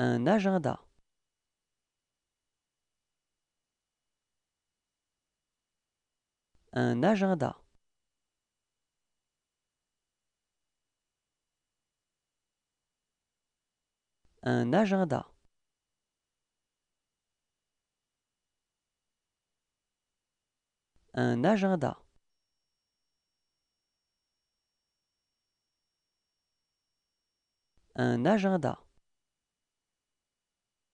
un agenda. Un agenda. Un agenda. Un agenda. Un agenda.